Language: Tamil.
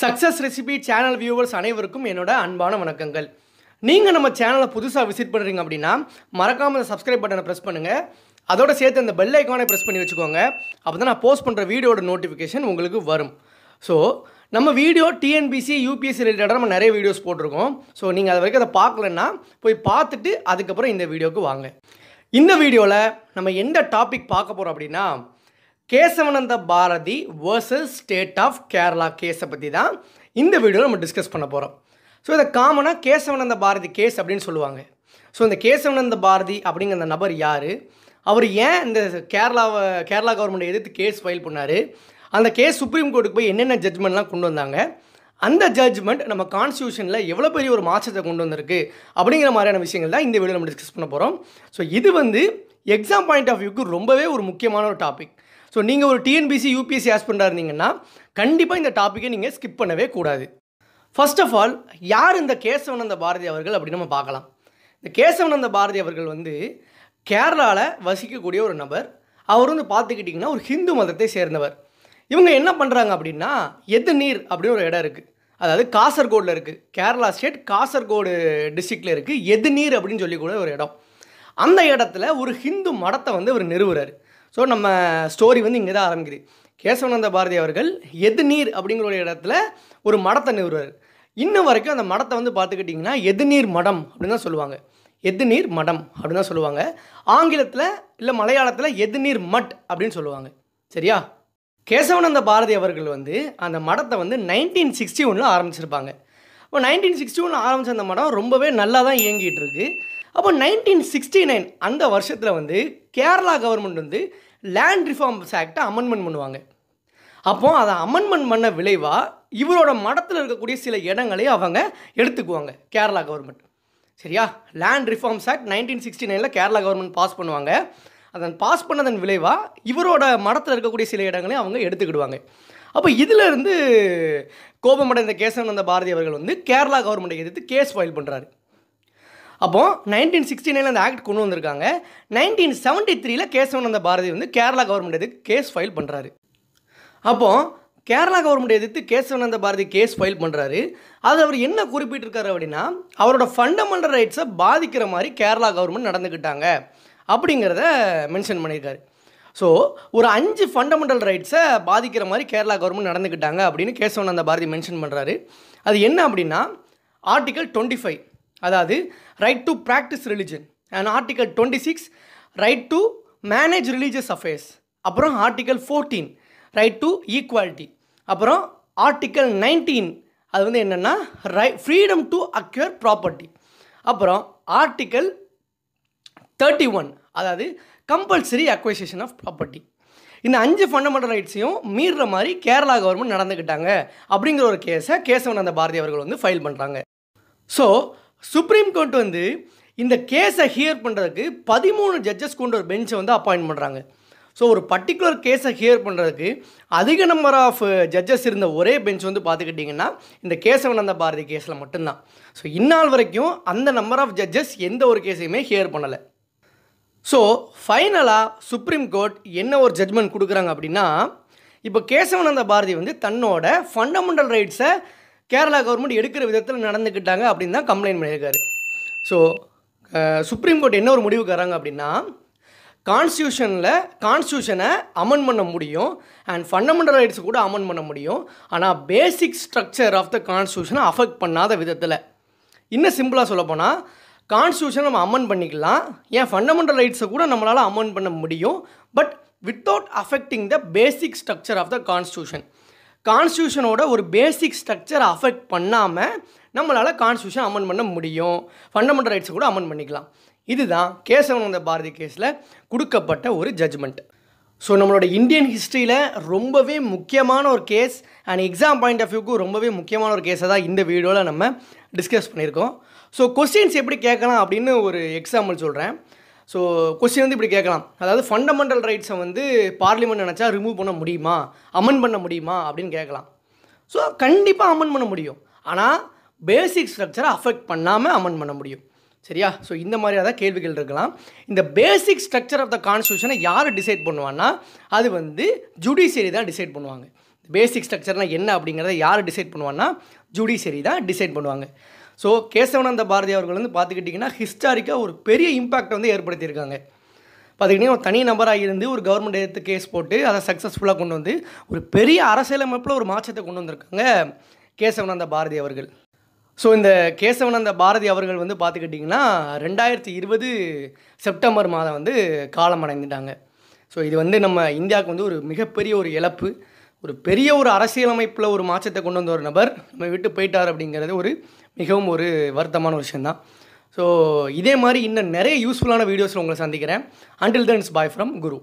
சக்ஸஸ் ரெசிபி சேனல் வியூவர்ஸ் அனைவருக்கும் என்னோட அன்பான வணக்கங்கள் நீங்கள் நம்ம சேனலை புதுசாக விசிட் பண்ணுறீங்க அப்படின்னா மறக்காமல் சப்ஸ்கிரைப் பட்டனை ப்ரெஸ் பண்ணுங்கள் அதோட சேர்த்து அந்த பெல் ஐக்கானை ப்ரெஸ் பண்ணி வச்சுக்கோங்க அப்போ தான் நான் போஸ்ட் பண்ணுற வீடியோட நோட்டிஃபிகேஷன் உங்களுக்கு வரும் ஸோ நம்ம வீடியோ டிஎன்பிசி யூபிஎஸ்சி ரிலேட்டடாக நம்ம நிறைய வீடியோஸ் போட்டிருக்கோம் ஸோ நீங்கள் அது வரைக்கும் அதை பார்க்கலன்னா போய் பார்த்துட்டு அதுக்கப்புறம் இந்த வீடியோவுக்கு வாங்க இந்த வீடியோவில் நம்ம எந்த டாபிக் பார்க்க போகிறோம் அப்படின்னா Kesavananda Bharati versus state of Kerala கேஸை பற்றி தான் இந்த வீடியோவில் நம்ம டிஸ்கஸ் பண்ண போகிறோம் ஸோ இதை காமனாக கேசவனந்த பாரதி கேஸ் அப்படின்னு சொல்லுவாங்க ஸோ இந்த கேசவனந்த பாரதி அப்படிங்கிற அந்த நபர் யார் அவர் ஏன் இந்த கேரளாவை கேரளா கவர்மெண்ட்டை எதிர்த்து கேஸ் ஃபைல் பண்ணார் அந்த கேஸ் சுப்ரீம் கோர்ட்டுக்கு போய் என்னென்ன ஜட்மெண்ட்லாம் கொண்டு வந்தாங்க அந்த ஜட்ஜ்மெண்ட் நம்ம கான்ஸ்டியூஷனில் எவ்வளோ பெரிய ஒரு மாற்றத்தை கொண்டு வந்திருக்கு அப்படிங்கிற மாதிரியான விஷயங்கள் தான் இந்த வீடியோ நம்ம டிஸ்கஸ் பண்ண போகிறோம் ஸோ இது வந்து எக்ஸாம் பாயிண்ட் ஆஃப் வியூக்கு ரொம்பவே ஒரு முக்கியமான ஒரு டாபிக் ஸோ நீங்கள் ஒரு டிஎன்பிசி யூபிஎஸ்சி ஆஸ்பண்டாக இருந்தீங்கன்னா கண்டிப்பாக இந்த டாப்பிக்கை நீங்கள் ஸ்கிப் பண்ணவே கூடாது ஃபர்ஸ்ட் ஆஃப் ஆல் யார் இந்த கேசவனந்த பாரதி அவர்கள் அப்படின்னு நம்ம பார்க்கலாம் இந்த கேசவனந்த பாரதி அவர்கள் வந்து கேரளாவில் வசிக்கக்கூடிய ஒரு நபர் அவர் வந்து பார்த்துக்கிட்டிங்கன்னா ஒரு ஹிந்து மதத்தை சேர்ந்தவர் இவங்க என்ன பண்ணுறாங்க அப்படின்னா எது நீர் அப்படின்னு ஒரு இடம் இருக்குது அதாவது காசர்கோடில் இருக்குது கேரளா ஸ்டேட் காசர்கோடு டிஸ்ட்ரிக்டில் இருக்குது எது நீர் அப்படின்னு சொல்லி கூட ஒரு இடம் அந்த இடத்துல ஒரு ஹிந்து மடத்தை வந்து அவர் நிறுவுறாரு ஸோ நம்ம ஸ்டோரி வந்து இங்கே தான் ஆரம்பிக்குது கேசவானந்த பாரதி அவர்கள் நீர் அப்படிங்கிற ஒரு இடத்துல ஒரு மடத்தை நிறுவர் இன்ன வரைக்கும் அந்த மடத்தை வந்து பார்த்துக்கிட்டிங்கன்னா எது நீர் மடம் அப்படின்னு தான் சொல்லுவாங்க எது நீர் மடம் அப்படின்னு தான் சொல்லுவாங்க ஆங்கிலத்தில் இல்லை மலையாளத்தில் நீர் மட் அப்படின்னு சொல்லுவாங்க சரியா கேசவானந்த பாரதி அவர்கள் வந்து அந்த மடத்தை வந்து நைன்டீன் சிக்ஸ்டி ஒனில் ஆரம்பிச்சிருப்பாங்க இப்போ நைன்டீன் சிக்ஸ்டி ஒன்னில் ஆரம்பித்த அந்த மடம் ரொம்பவே நல்லா தான் இயங்கிகிட்டு இருக்குது அப்போ நைன்டீன் சிக்ஸ்டி நைன் அந்த வருஷத்தில் வந்து கேரளா கவர்மெண்ட் வந்து லேண்ட் ரிஃபார்ம்ஸ் ஆக்டை அமெண்ட்மெண்ட் பண்ணுவாங்க அப்போ அதை அமெண்ட்மெண்ட் பண்ண விளைவாக இவரோட மடத்தில் இருக்கக்கூடிய சில இடங்களை அவங்க எடுத்துக்குவாங்க கேரளா கவர்மெண்ட் சரியா land reforms act nineteen sixty நைனில் கேரளா கவர்மெண்ட் பாஸ் பண்ணுவாங்க அதன் பாஸ் பண்ணதன் விளைவாக இவரோட மடத்தில் இருக்கக்கூடிய சில இடங்களையும் அவங்க எடுத்துக்கிடுவாங்க அப்போ இதிலிருந்து கோபமடைந்த அந்த பாரதி அவர்கள் வந்து கேரளா கவர்மெண்ட்டை எதிர்த்து கேஸ் ஃபைல் பண்ணுறாரு அப்போ நைன்டீன் சிக்ஸ்டி நைன்ல அந்த ஆக்ட் கொண்டு வந்திருக்காங்க நைன்டீன் செவன்ட்டி த்ரீல அந்த பாரதி வந்து கேரளா கவர்மெண்ட் எதுக்கு கேஸ் ஃபைல் பண்ணுறாரு அப்போது கேரளா கவர்மெண்ட் எதிர்த்து கேசவநந்த பாரதி கேஸ் ஃபைல் பண்ணுறாரு அது அவர் என்ன குறிப்பிட்டிருக்காரு அப்படின்னா அவரோட ஃபண்டமெண்டல் ரைட்ஸை பாதிக்கிற மாதிரி கேரளா கவர்மெண்ட் நடந்துக்கிட்டாங்க அப்படிங்கிறத மென்ஷன் பண்ணியிருக்காரு ஸோ ஒரு அஞ்சு ஃபண்டமெண்டல் ரைட்ஸை பாதிக்கிற மாதிரி கேரளா கவர்மெண்ட் நடந்துக்கிட்டாங்க அப்படின்னு கேசவானந்த பாரதி மென்ஷன் பண்ணுறாரு அது என்ன அப்படின்னா ஆர்டிகல் டுவெண்ட்டி ஃபைவ் அதாவது right to practice religion and article twenty six right to manage religious affairs அப்புறம் article fourteen right to equality அப்புறம் ஆர்டிக்கல் நைன்டீன் அது வந்து என்னென்னா right freedom to acquire property அப்புறம் ஆர்டிக்கல் தேர்ட்டி ஒன் அதாவது கம்பல்சரி அக்வைசேஷன் ஆஃப் ப்ராப்பர்ட்டி இந்த அஞ்சு ஃபண்டமெண்டல் ரைட்ஸையும் மீறுற மாதிரி கேரளா கவர்மெண்ட் நடந்துக்கிட்டாங்க அப்படிங்கிற ஒரு கேஸை கேசவன் அந்த பாரதி அவர்கள் வந்து ஃபைல் பண்ணுறாங்க ஸோ சுப்ரீம் கோர்ட் வந்து இந்த கேஸை ஹியர் பண்ணுறதுக்கு பதிமூணு ஜட்ஜஸ் கொண்ட ஒரு பெஞ்சை வந்து அப்பாயிண்ட் பண்ணுறாங்க ஸோ ஒரு பர்டிகுலர் கேஸை ஹியர் பண்ணுறதுக்கு அதிக நம்பர் ஆஃப் ஜட்ஜஸ் இருந்த ஒரே பெஞ்ச் வந்து பார்த்துக்கிட்டிங்கன்னா இந்த கேசவநந்த பாரதி கேஸில் மட்டும்தான் ஸோ இந்நாள் வரைக்கும் அந்த நம்பர் ஆஃப் ஜட்ஜஸ் எந்த ஒரு கேஸையுமே ஹியர் பண்ணலை ஸோ ஃபைனலாக சுப்ரீம் கோர்ட் என்ன ஒரு ஜட்மெண்ட் கொடுக்குறாங்க அப்படின்னா இப்போ கேசவநந்த பாரதி வந்து தன்னோட ஃபண்டமெண்டல் ரைட்ஸை கேரளா கவர்மெண்ட் எடுக்கிற விதத்தில் நடந்துக்கிட்டாங்க அப்படின்னு தான் கம்ப்ளைண்ட் பண்ணியிருக்காரு ஸோ சுப்ரீம் கோர்ட் என்ன ஒரு முடிவுக்கு வராங்க அப்படின்னா கான்ஸ்டியூஷனில் கான்ஸ்டியூஷனை அமெண்ட் பண்ண முடியும் அண்ட் ஃபண்டமெண்டல் ரைட்ஸை கூட அமெண்ட் பண்ண முடியும் ஆனால் பேசிக் ஸ்ட்ரக்சர் ஆஃப் த கான்ஸ்டியூஷனை அஃபெக்ட் பண்ணாத விதத்தில் இன்னும் சிம்பிளாக சொல்லப்போனால் கான்ஸ்டியூஷன் நம்ம அமெண்ட் பண்ணிக்கலாம் ஏன் ஃபண்டமெண்டல் ரைட்ஸை கூட நம்மளால் அமெண்ட் பண்ண முடியும் but without affecting the basic structure of the constitution கான்ஸ்டியூஷனோட ஒரு பேசிக் ஸ்ட்ரக்சர் அஃபெக்ட் பண்ணாமல் நம்மளால் கான்ஸ்டியூஷன் அமெண்ட் பண்ண முடியும் ஃபண்டமெண்டல் ரைட்ஸை கூட அமெண்ட் பண்ணிக்கலாம் இதுதான் கேசவனந்த பாரதி கேஸில் கொடுக்கப்பட்ட ஒரு ஜட்ஜ்மெண்ட் ஸோ நம்மளோட இந்தியன் ஹிஸ்ட்ரியில் ரொம்பவே முக்கியமான ஒரு case and exam point of வியூக்கு ரொம்பவே முக்கியமான ஒரு கேஸை தான் இந்த வீடியோவில் நம்ம டிஸ்கஸ் பண்ணியிருக்கோம் ஸோ கொஸ்டின்ஸ் எப்படி கேட்கலாம் அப்படின்னு ஒரு எக்ஸாம்பிள் சொல்கிறேன் ஸோ கொஸ்டின் வந்து இப்படி கேட்கலாம் அதாவது ஃபண்டமெண்டல் ரைட்ஸை வந்து பார்லிமெண்ட் நினச்சா ரிமூவ் பண்ண முடியுமா அமன் பண்ண முடியுமா அப்படின்னு கேட்கலாம் ஸோ கண்டிப்பாக அமன் பண்ண முடியும் ஆனால் பேசிக் ஸ்ட்ரக்சரை அஃபெக்ட் பண்ணாமல் அமன் பண்ண முடியும் சரியா ஸோ இந்த மாதிரியாக தான் கேள்விகள் இருக்கலாம் இந்த பேசிக் ஸ்ட்ரக்சர் ஆஃப் த கான்ஸ்டியூஷனை யார் டிசைட் பண்ணுவான்னா அது வந்து ஜுடிஷியரி தான் டிசைட் பண்ணுவாங்க பேசிக் ஸ்ட்ரக்சர்னால் என்ன அப்படிங்கிறத யார் டிசைட் பண்ணுவான்னா ஜுடிஷியரி தான் டிசைட் பண்ணுவாங்க ஸோ கேசவானந்த பாரதி அவர்கள் வந்து பார்த்துக்கிட்டிங்கன்னா ஹிஸ்டாரிக்காக ஒரு பெரிய இம்பாக்ட் வந்து ஏற்படுத்தியிருக்காங்க பார்த்துக்கிட்டிங்கன்னா ஒரு தனி நபராக இருந்து ஒரு கவர்மெண்ட் எடுத்து கேஸ் போட்டு அதை சக்ஸஸ்ஃபுல்லாக கொண்டு வந்து ஒரு பெரிய அரசியலமைப்பில் ஒரு மாற்றத்தை கொண்டு வந்திருக்காங்க கேசவானந்த பாரதி அவர்கள் ஸோ இந்த கேசவானந்த பாரதி அவர்கள் வந்து பார்த்துக்கிட்டிங்கன்னா ரெண்டாயிரத்தி இருபது செப்டம்பர் மாதம் வந்து காலம் அடைந்துட்டாங்க ஸோ இது வந்து நம்ம இந்தியாவுக்கு வந்து ஒரு மிகப்பெரிய ஒரு இழப்பு ஒரு பெரிய ஒரு அரசியலமைப்பில் ஒரு மாற்றத்தை கொண்டு வந்த ஒரு நபர் நம்ம விட்டு போயிட்டார் அப்படிங்கிறது ஒரு மிகவும் ஒரு வருத்தமான ஒரு விஷயந்தான் ஸோ இதே மாதிரி இன்னும் நிறைய யூஸ்ஃபுல்லான வீடியோஸில் உங்களை சந்திக்கிறேன் until then bye from Guru